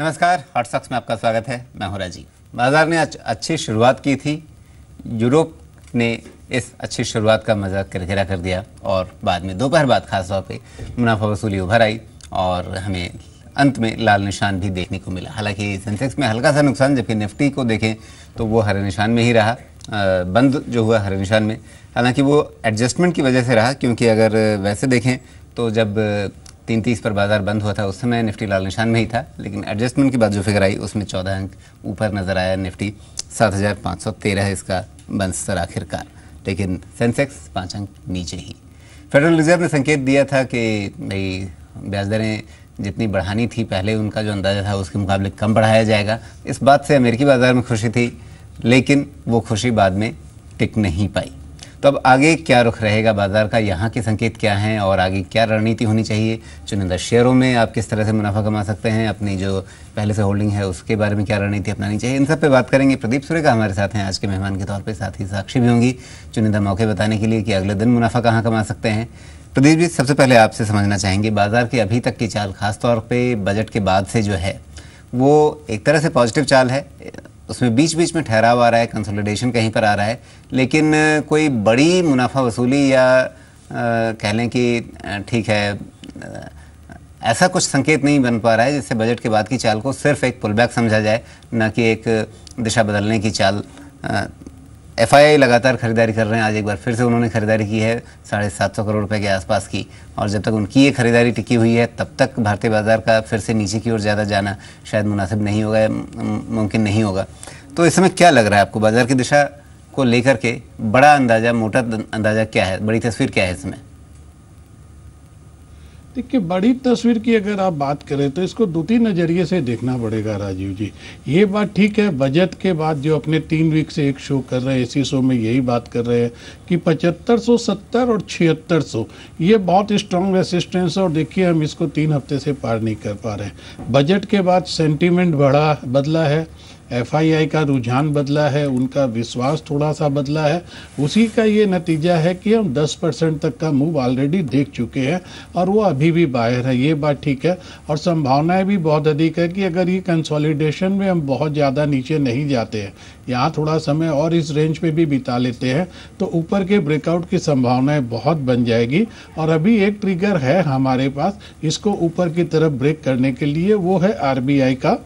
नमस्कार हॉट सक्स में आपका स्वागत है मैं हूं राजीव बाजार ने आज अच्छी शुरुआत की थी यूरोप ने इस अच्छी शुरुआत का मजा किरकिरा कर दिया और बाद में दोपहर बाद खासतौर पर मुनाफा वसूली उभर आई और हमें अंत में लाल निशान भी देखने को मिला हालांकि सेंसेक्स में हल्का सा नुकसान जबकि निफ्टी को देखें तो वो हरे निशान में ही रहा बंद जो हुआ हरे निशान में हालांकि वो एडजस्टमेंट की वजह से रहा क्योंकि अगर वैसे देखें तो जब तीन तीस पर बाजार बंद हुआ था उस समय निफ्टी लाल निशान में ही था लेकिन एडजस्टमेंट के बाद जो फिगर आई उसमें चौदह अंक ऊपर नज़र आया निफ्टी सात हज़ार पाँच सौ तेरह इसका स्तर आखिरकार लेकिन सेंसेक्स पाँच अंक नीचे ही फेडरल रिजर्व ने संकेत दिया था कि भाई ब्याज दरें जितनी बढ़ानी थी पहले उनका जो अंदाज़ा था उसके मुकाबले कम बढ़ाया जाएगा इस बात से अमेरिकी बाज़ार में खुशी थी लेकिन वो खुशी बाद में टिक नहीं पाई तो अब आगे क्या रुख रहेगा बाजार का यहाँ के संकेत क्या हैं और आगे क्या रणनीति होनी चाहिए चुनिंदा शेयरों में आप किस तरह से मुनाफा कमा सकते हैं अपनी जो पहले से होल्डिंग है उसके बारे में क्या रणनीति अपनानी चाहिए इन सब पे बात करेंगे प्रदीप सूर्य का हमारे साथ हैं आज के मेहमान के तौर पर साथ ही साक्षी भी होंगी चुनिंदा मौके बताने के लिए कि अगले दिन मुनाफा कहाँ कमा सकते हैं प्रदीप जी सबसे पहले आपसे समझना चाहेंगे बाजार की अभी तक की चाल खासतौर पर बजट के बाद से जो है वो एक तरह से पॉजिटिव चाल है उसमें बीच बीच में ठहराव आ रहा है कंसोलिडेशन कहीं पर आ रहा है लेकिन कोई बड़ी मुनाफा वसूली या आ, कह लें कि ठीक है ऐसा कुछ संकेत नहीं बन पा रहा है जिससे बजट के बाद की चाल को सिर्फ एक पुलबैक समझा जाए ना कि एक दिशा बदलने की चाल एफ लगातार खरीदारी कर रहे हैं आज एक बार फिर से उन्होंने खरीदारी की है साढ़े सात सौ करोड़ रुपए के आसपास की और जब तक उनकी ये खरीदारी टिकी हुई है तब तक भारतीय बाजार का फिर से नीचे की ओर ज़्यादा जाना शायद मुनासिब नहीं होगा मुमकिन नहीं होगा तो इस समय क्या लग रहा है आपको बाजार की दिशा को लेकर के बड़ा अंदाज़ा मोटा अंदाज़ा क्या है बड़ी तस्वीर क्या है इसमें देखिए बड़ी तस्वीर की अगर आप बात करें तो इसको दो तीन नज़रिए से देखना पड़ेगा राजीव जी ये बात ठीक है बजट के बाद जो अपने तीन वीक से एक शो कर रहे हैं इसी शो में यही बात कर रहे हैं कि पचहत्तर सौ सत्तर और छिहत्तर सौ ये बहुत स्ट्रांग रेसिस्टेंस है और देखिए हम इसको तीन हफ्ते से पार नहीं कर पा रहे बजट के बाद सेंटिमेंट बढ़ा बदला है एफआईआई का रुझान बदला है उनका विश्वास थोड़ा सा बदला है उसी का ये नतीजा है कि हम 10 परसेंट तक का मूव ऑलरेडी देख चुके हैं और वो अभी भी बाहर है ये बात ठीक है और संभावनाएं भी बहुत अधिक है कि अगर ये कंसोलिडेशन में हम बहुत ज़्यादा नीचे नहीं जाते हैं यहाँ थोड़ा समय और इस रेंज में भी बिता लेते हैं तो ऊपर के ब्रेकआउट की संभावनाएँ बहुत बन जाएगी और अभी एक ट्रिगर है हमारे पास इसको ऊपर की तरफ ब्रेक करने के लिए वो है आर का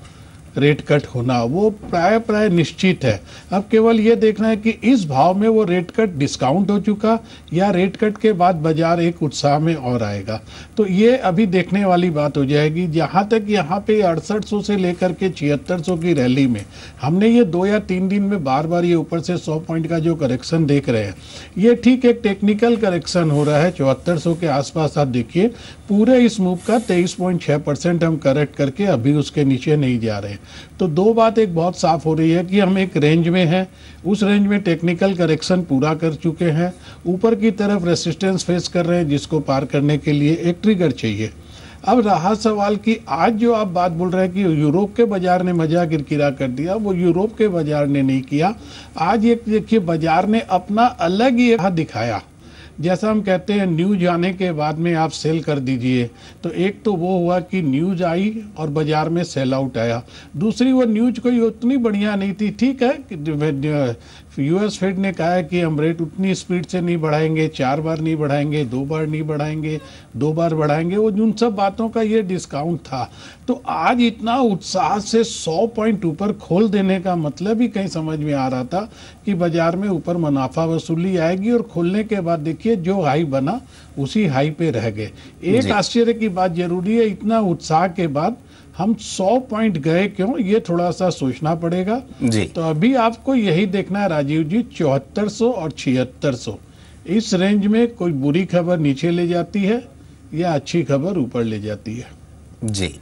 रेट कट होना वो प्राय प्राय निश्चित है अब केवल ये देखना है कि इस भाव में वो रेट कट डिस्काउंट हो चुका या रेट कट के बाद बाजार एक उत्साह में और आएगा तो ये अभी देखने वाली बात हो जाएगी जहाँ तक यहाँ पे अड़सठ से लेकर के छिहत्तर की रैली में हमने ये दो या तीन दिन में बार बार ये ऊपर से सौ पॉइंट का जो करेक्शन देख रहे हैं ये ठीक एक टेक्निकल करेक्शन हो रहा है चौहत्तर के आसपास आप देखिए पूरे इस मूव का तेईस हम करेक्ट करके अभी उसके नीचे नहीं जा रहे हैं तो दो बात एक बहुत साफ हो रही है कि हम एक रेंज में हैं उस रेंज में टेक्निकल करेक्शन पूरा कर चुके हैं ऊपर की तरफ रेसिस्टेंस फेस कर रहे हैं जिसको पार करने के लिए एक ट्रिगर चाहिए अब रहा सवाल कि आज जो आप बात बोल रहे हैं कि यूरोप के बाजार ने मजा किरकिरा कर दिया वो यूरोप के बाजार ने नहीं किया आज एक देखिए बाजार ने अपना अलग ही दिखाया जैसा हम कहते हैं न्यूज आने के बाद में आप सेल कर दीजिए तो एक तो वो हुआ कि न्यूज आई और बाजार में सेल आउट आया दूसरी वो न्यूज कोई उतनी बढ़िया नहीं थी ठीक है यूएस फेड ने कहा है कि हम रेट उतनी स्पीड से नहीं बढ़ाएंगे चार बार नहीं बढ़ाएंगे दो बार नहीं बढ़ाएंगे दो बार बढ़ाएंगे वो उन सब बातों का ये डिस्काउंट था तो आज इतना उत्साह से 100 पॉइंट ऊपर खोल देने का मतलब ही कहीं समझ में आ रहा था कि बाजार में ऊपर मुनाफा वसूली आएगी और खोलने के बाद देखिए के जो हाई बना उसी हाई पे रह गए एक आश्चर्य की बात जरूरी है इतना उत्साह के बाद हम 100 पॉइंट गए क्यों ये थोड़ा सा सोचना पड़ेगा जी तो अभी आपको यही देखना है राजीव जी चौहत्तर और छिहत्तर इस रेंज में कोई बुरी खबर नीचे ले जाती है या अच्छी खबर ऊपर ले जाती है जी